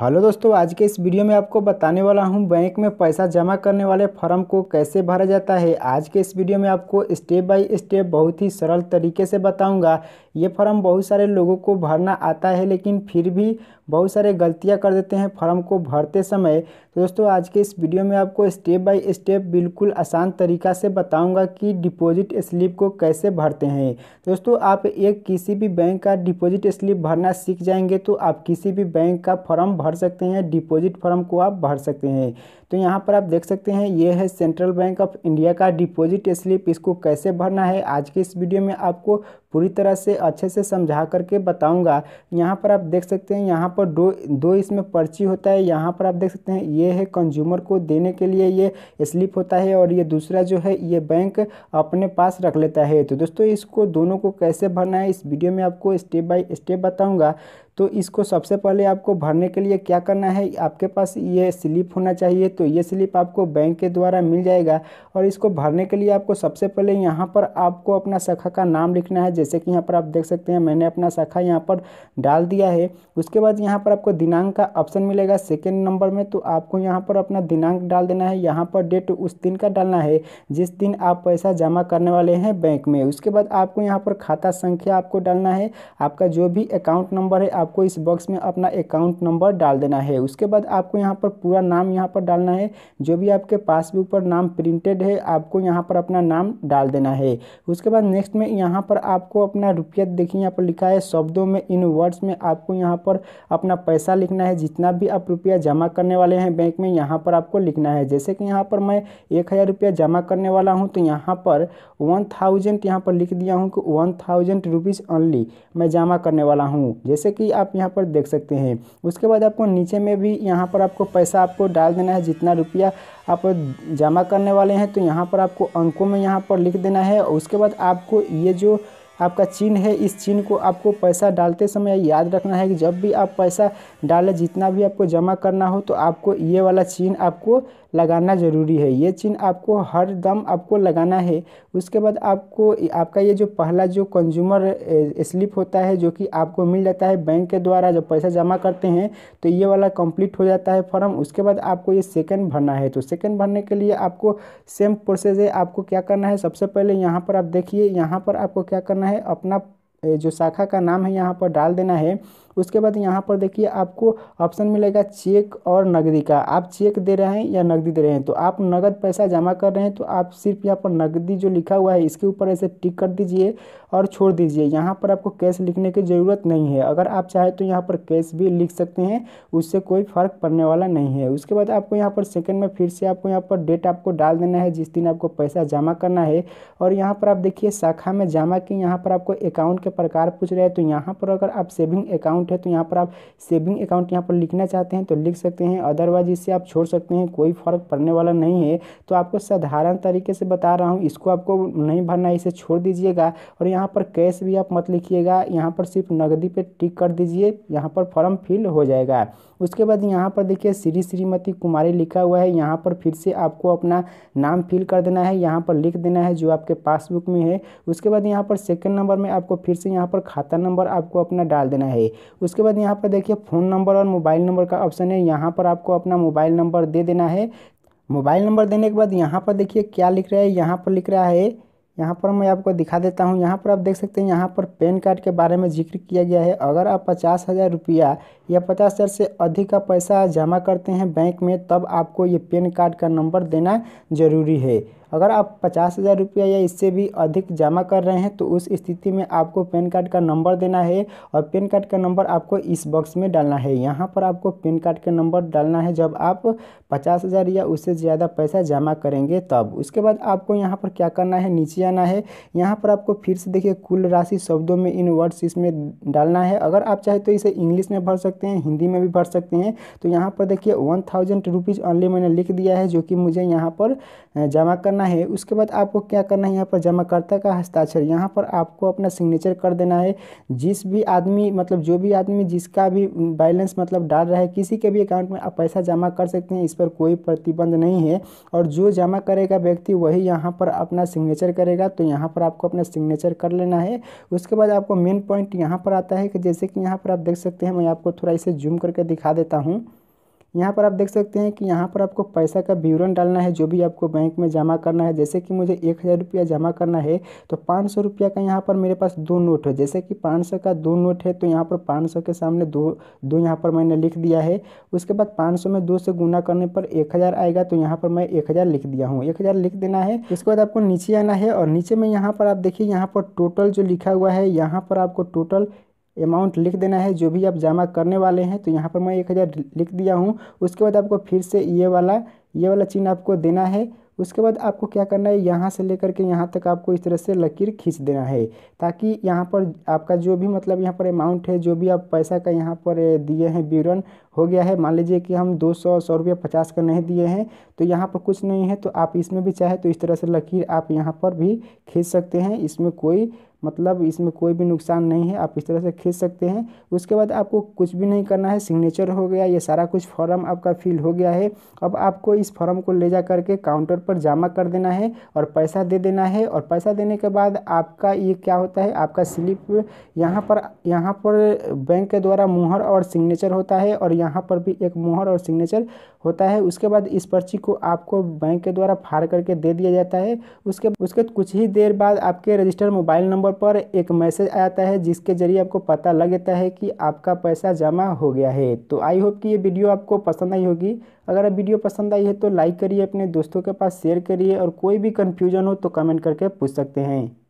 hello दोस्तों आज के इस वीडियो में आपको बताने वाला हूं बैंक में पैसा जमा करने वाले फॉर्म को कैसे भरा जाता है आज के इस वीडियो में आपको स्टेप बाय स्टेप बहुत ही सरल तरीके से बताऊंगा ये फॉर्म बहुत सारे लोगों को भरना आता है लेकिन फिर भी बहुत सारे गलतियाँ कर देते हैं फॉर्म को भरते समय तो दोस्तों आज के इस वीडियो में आपको स्टेप बाय स्टेप बिल्कुल आसान तरीका से बताऊंगा कि डिपॉजिट स्लिप को कैसे भरते हैं तो दोस्तों आप एक किसी भी बैंक का डिपॉजिट स्लिप भरना सीख जाएंगे तो आप किसी भी बैंक का फॉर्म भर सकते हैं डिपॉजिट फॉर्म को आप भर सकते हैं तो यहाँ पर आप देख सकते हैं ये है सेंट्रल बैंक ऑफ इंडिया का डिपॉजिट स्लिप इसको कैसे भरना है आज के इस वीडियो में आपको पूरी तरह से अच्छे से समझा करके बताऊंगा यहाँ पर आप देख सकते हैं यहाँ पर दो दो इसमें पर्ची होता है यहाँ पर आप देख सकते हैं ये है कंज्यूमर को देने के लिए ये स्लिप होता है और ये दूसरा जो है ये बैंक अपने पास रख लेता है तो दोस्तों इसको दोनों को कैसे भरना है इस वीडियो में आपको स्टेप बाय स्टेप बताऊँगा तो इसको सबसे पहले आपको भरने के लिए क्या करना है आपके पास ये स्लिप होना चाहिए तो ये स्लिप आपको बैंक के द्वारा मिल जाएगा और इसको भरने के लिए आपको सबसे पहले यहाँ पर आपको अपना शाखा का नाम लिखना है जैसे कि यहाँ पर आप देख सकते हैं मैंने अपना शाखा यहाँ पर डाल दिया है उसके बाद यहाँ पर आपको दिनांक का ऑप्शन मिलेगा सेकेंड नंबर में तो आपको यहाँ पर अपना दिनांक डाल देना है यहाँ पर डेट उस दिन का डालना है जिस दिन आप पैसा जमा करने वाले हैं बैंक में उसके बाद आपको यहाँ पर खाता संख्या आपको डालना है आपका जो भी अकाउंट नंबर है आपको इस बॉक्स में अपना अकाउंट नंबर डाल देना है उसके बाद आपको यहाँ पर पूरा नाम यहाँ पर डालना है जो भी आपके पासबुक पर नाम प्रिंटेड है आपको यहाँ पर अपना नाम डाल देना है उसके बाद नेक्स्ट में यहाँ पर आपको अपना रुपया देखिए यहाँ पर लिखा है शब्दों में इन वर्ड्स में आपको यहाँ पर अपना पैसा लिखना है जितना भी आप रुपया जमा करने वाले हैं बैंक में यहाँ पर आपको लिखना है जैसे कि यहाँ पर मैं एक हज़ार रुपया जमा करने वाला हूँ तो यहाँ पर वन थाउजेंड यहाँ पर लिख दिया हूँ कि वन थाउजेंड रुपीज़ ओनली मैं जमा करने वाला हूँ जैसे कि आप यहाँ पर देख सकते हैं उसके बाद आपको नीचे में भी यहाँ पर आपको पैसा आपको डाल देना है जितना रुपया आप जमा करने वाले हैं तो यहाँ पर आपको अंकों में यहाँ पर लिख देना है उसके बाद आपको ये जो आपका चिन्ह है इस चिन्ह को आपको पैसा डालते समय याद रखना है कि जब भी आप पैसा डालें जितना भी आपको जमा करना हो तो आपको ये वाला चिन्ह आपको लगाना ज़रूरी है ये चिन्ह आपको हर दम आपको लगाना है उसके बाद आपको आपका ये जो पहला जो कंज्यूमर स्लिप होता है जो कि आपको मिल जाता है बैंक के द्वारा जब पैसा जमा करते हैं तो ये वाला कंप्लीट हो जाता है फॉर्म उसके बाद आपको ये सेकंड भरना है तो सेकंड भरने के लिए आपको सेम प्रोसेस है आपको क्या करना है सबसे पहले यहाँ पर आप देखिए यहाँ पर आपको क्या करना करना है अपना जो शाखा का नाम है यहाँ पर डाल देना है उसके बाद यहाँ पर देखिए आपको ऑप्शन मिलेगा चेक और नगदी का आप चेक दे रहे हैं या नगदी दे रहे हैं तो आप नगद पैसा जमा कर रहे हैं तो आप सिर्फ यहाँ पर नगदी जो लिखा हुआ है इसके ऊपर ऐसे टिक कर दीजिए और छोड़ दीजिए यहाँ पर आपको कैश लिखने की ज़रूरत नहीं है अगर आप चाहें तो यहाँ पर कैश भी लिख सकते हैं उससे कोई फ़र्क पड़ने वाला नहीं है उसके बाद आपको यहाँ पर सेकेंड में फिर से आपको यहाँ पर डेट आपको डाल देना है जिस दिन आपको पैसा जमा करना है और यहाँ पर आप देखिए शाखा में जमा की यहाँ पर आपको अकाउंट के प्रकार पूछ रहे हैं तो यहाँ पर अगर आप सेविंग अकाउंट अकाउंट है तो यहाँ पर आप सेविंग अकाउंट यहाँ पर लिखना चाहते हैं तो लिख सकते हैं अदरवाइज इसे आप छोड़ सकते हैं कोई फ़र्क पड़ने वाला नहीं है तो आपको साधारण तरीके से बता रहा हूँ इसको आपको नहीं भरना इसे छोड़ दीजिएगा और यहाँ पर कैश भी आप मत लिखिएगा यहाँ पर सिर्फ नगदी पर टिक कर दीजिए यहाँ पर फॉर्म फिल हो जाएगा उसके बाद यहाँ पर देखिए श्री श्रीमती कुमारी लिखा हुआ है यहाँ पर फिर से आपको अपना नाम फिल कर देना है यहाँ पर लिख देना है जो आपके पासबुक में है उसके बाद यहाँ पर सेकेंड नंबर में आपको फिर से यहाँ पर खाता नंबर आपको अपना डाल देना है उसके बाद यहाँ पर देखिए फ़ोन नंबर और मोबाइल नंबर का ऑप्शन है यहाँ पर आपको अपना मोबाइल नंबर दे देना है मोबाइल नंबर देने के बाद यहाँ पर देखिए क्या लिख रहा है यहाँ पर लिख रहा है यहाँ पर मैं आपको दिखा देता हूँ यहाँ पर आप देख सकते हैं यहाँ पर पैन कार्ड के बारे में जिक्र किया गया है अगर आप पचास हज़ार रुपया या पचास हज़ार से अधिक का पैसा जमा करते हैं बैंक में तब आपको ये पैन कार्ड का नंबर देना ज़रूरी है अगर आप पचास हज़ार रुपया या इससे भी अधिक जमा कर रहे हैं तो उस स्थिति में आपको पेन कार्ड का नंबर देना है और पेन कार्ड का नंबर आपको इस बॉक्स में डालना है यहाँ पर आपको पेन कार्ड का नंबर डालना है जब आप पचास हज़ार या उससे ज़्यादा पैसा जमा करेंगे तब उसके बाद आपको यहाँ पर क्या करना है नीचे आना है यहाँ पर आपको फिर से देखिए कुल राशि शब्दों में इन वर्ड्स इसमें डालना है अगर आप चाहे तो इसे इंग्लिश में भर सकते हैं हिंदी में भी भर सकते हैं तो यहाँ पर देखिए वन थाउजेंड रुपीज़ ऑनली मैंने लिख दिया है जो कि मुझे यहाँ पर जमा करना करना है उसके बाद आपको क्या करना है यहाँ पर जमाकर्ता का हस्ताक्षर यहाँ पर आपको अपना सिग्नेचर कर देना है जिस भी आदमी मतलब जो भी आदमी जिसका भी बैलेंस मतलब डाल रहा है किसी के भी अकाउंट में आप पैसा जमा कर सकते हैं इस पर कोई प्रतिबंध नहीं है और जो जमा करेगा व्यक्ति वही यहाँ पर अपना सिग्नेचर करेगा तो यहाँ पर आपको अपना सिग्नेचर कर लेना है उसके बाद आपको मेन पॉइंट यहाँ पर आता है कि जैसे कि यहाँ पर आप देख सकते हैं मैं आपको थोड़ा इसे जूम करके दिखा देता हूँ यहाँ पर आप देख सकते हैं कि यहाँ पर आपको पैसा का विवरण डालना है जो भी आपको बैंक में जमा करना है जैसे कि मुझे एक हज़ार रुपया जमा करना है तो पाँच सौ रुपया का यहाँ पर मेरे पास दो नोट है जैसे कि पाँच सौ का दो नोट है तो यहाँ पर पाँच सौ के सामने दो दो यहाँ पर मैंने लिख दिया है उसके बाद पाँच सौ में दो से गुना करने पर एक हज़ार आएगा तो यहाँ पर मैं एक हज़ार लिख दिया हूँ एक हज़ार लिख देना है उसके बाद आपको नीचे आना है और नीचे में यहाँ पर आप देखिए यहाँ पर टोटल जो लिखा हुआ है यहाँ पर आपको टोटल अमाउंट लिख देना है जो भी आप जमा करने वाले हैं तो यहाँ पर मैं एक हज़ार लिख दिया हूँ उसके बाद आपको फिर से ये वाला ये वाला चिन्ह आपको देना है उसके बाद आपको क्या करना है यहाँ से लेकर के यहाँ तक आपको इस तरह से लकीर खींच देना है ताकि यहाँ पर आपका जो भी मतलब यहाँ पर अमाउंट है जो भी आप पैसा का यहाँ पर दिए हैं विवरण हो गया है मान लीजिए कि हम दो सौ सौ रुपया पचास का नहीं दिए हैं तो यहाँ पर कुछ नहीं है तो आप इसमें भी चाहे तो इस तरह से लकीर आप यहाँ पर भी खींच सकते हैं इसमें कोई मतलब इसमें कोई भी नुकसान नहीं है आप इस तरह से खींच सकते हैं उसके बाद आपको कुछ भी नहीं करना है सिग्नेचर हो गया ये सारा कुछ फॉर्म आपका फिल हो गया है अब आपको इस फॉर्म को ले जा करके काउंटर पर जमा कर देना है और पैसा दे देना है और पैसा देने के बाद आपका ये क्या होता है आपका स्लिप यहाँ पर यहाँ पर बैंक के द्वारा मोहर और सिग्नेचर होता है और यहाँ पर भी एक मोहर और सिग्नेचर होता है उसके बाद इस पर्ची को आपको बैंक के द्वारा फाड़ करके दे दिया जाता है उसके उसके कुछ ही देर बाद आपके रजिस्टर मोबाइल नंबर पर एक मैसेज आता है जिसके ज़रिए आपको पता लग जाता है कि आपका पैसा जमा हो गया है तो आई होप कि ये वीडियो आपको पसंद आई होगी अगर वीडियो पसंद आई है तो लाइक करिए अपने दोस्तों के पास शेयर करिए और कोई भी कन्फ्यूजन हो तो कमेंट करके पूछ सकते हैं